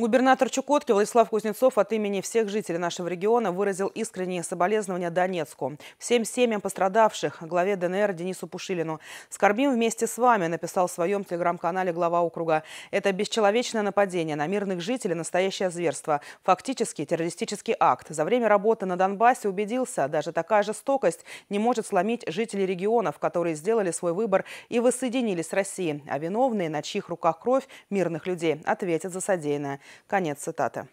Губернатор Чукотки Владислав Кузнецов от имени всех жителей нашего региона выразил искренние соболезнования Донецку. Всем семьям пострадавших, главе ДНР Денису Пушилину. «Скорбим вместе с вами», написал в своем телеграм-канале глава округа. «Это бесчеловечное нападение на мирных жителей, настоящее зверство. Фактически террористический акт. За время работы на Донбассе убедился, даже такая жестокость не может сломить жителей регионов, которые сделали свой выбор и воссоединились с Россией. А виновные, на чьих руках кровь мирных людей, ответят за содеянное». Конец цитаты.